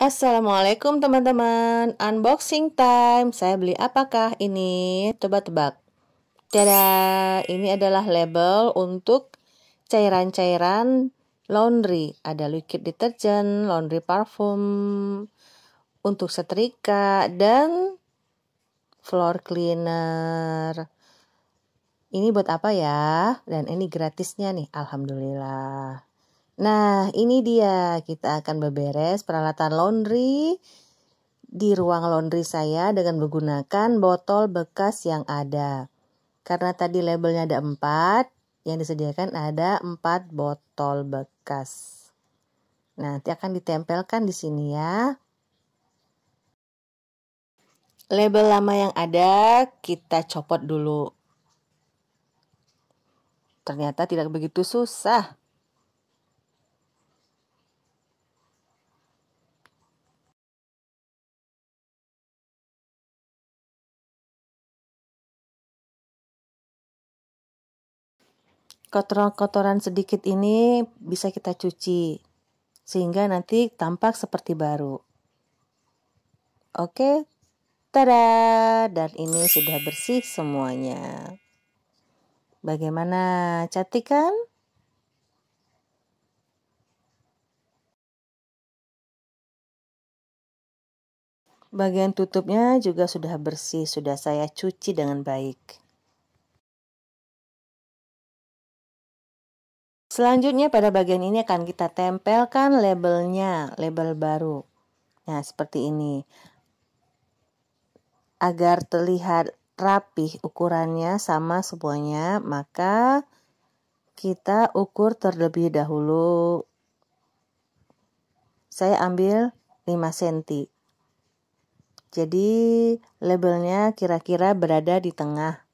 Assalamualaikum teman-teman Unboxing time Saya beli apakah ini? Coba tebak Tada, ini adalah label untuk cairan-cairan laundry Ada liquid detergent laundry parfum Untuk setrika dan floor cleaner Ini buat apa ya? Dan ini gratisnya nih, Alhamdulillah Nah, ini dia. Kita akan beberes peralatan laundry di ruang laundry saya dengan menggunakan botol bekas yang ada. Karena tadi labelnya ada 4, yang disediakan ada 4 botol bekas. Nah, nanti akan ditempelkan di sini ya. Label lama yang ada kita copot dulu. Ternyata tidak begitu susah. kotoran-kotoran sedikit ini bisa kita cuci sehingga nanti tampak seperti baru. Oke, tada! Dan ini sudah bersih semuanya. Bagaimana cantik kan? Bagian tutupnya juga sudah bersih, sudah saya cuci dengan baik. Selanjutnya pada bagian ini akan kita tempelkan labelnya, label baru. Nah, seperti ini. Agar terlihat rapih ukurannya sama semuanya, maka kita ukur terlebih dahulu. Saya ambil 5 cm. Jadi labelnya kira-kira berada di tengah.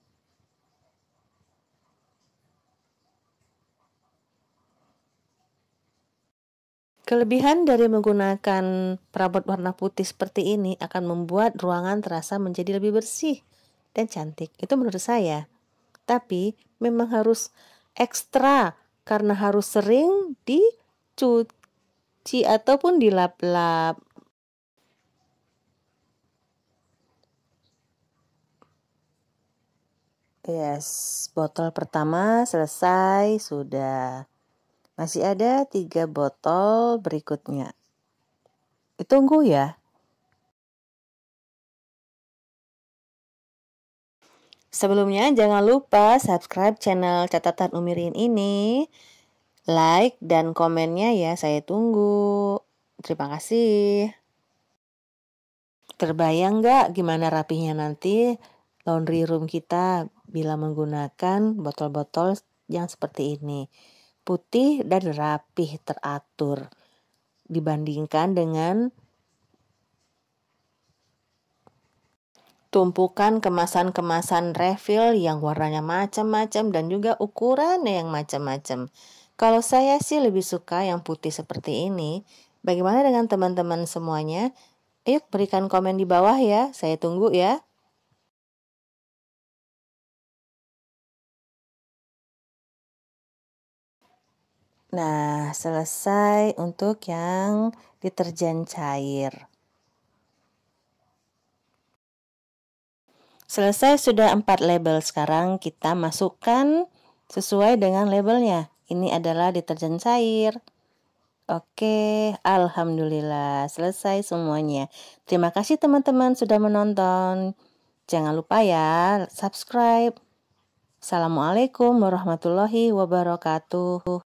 Kelebihan dari menggunakan perabot warna putih seperti ini akan membuat ruangan terasa menjadi lebih bersih dan cantik. Itu menurut saya. Tapi memang harus ekstra karena harus sering dicuci ataupun dilap-lap. Yes, botol pertama selesai sudah. Masih ada tiga botol berikutnya. Ditunggu ya. Sebelumnya jangan lupa subscribe channel catatan Umirin ini. Like dan komennya ya saya tunggu. Terima kasih. Terbayang nggak gimana rapihnya nanti laundry room kita bila menggunakan botol-botol yang seperti ini? putih dan rapih teratur dibandingkan dengan tumpukan kemasan-kemasan refill yang warnanya macam-macam dan juga ukurannya yang macam-macam. Kalau saya sih lebih suka yang putih seperti ini. Bagaimana dengan teman-teman semuanya? Yuk berikan komen di bawah ya, saya tunggu ya. Nah, selesai untuk yang deterjen cair. Selesai sudah empat label. Sekarang kita masukkan sesuai dengan labelnya. Ini adalah deterjen cair. Oke, alhamdulillah selesai semuanya. Terima kasih teman-teman sudah menonton. Jangan lupa ya, subscribe. Assalamualaikum warahmatullahi wabarakatuh.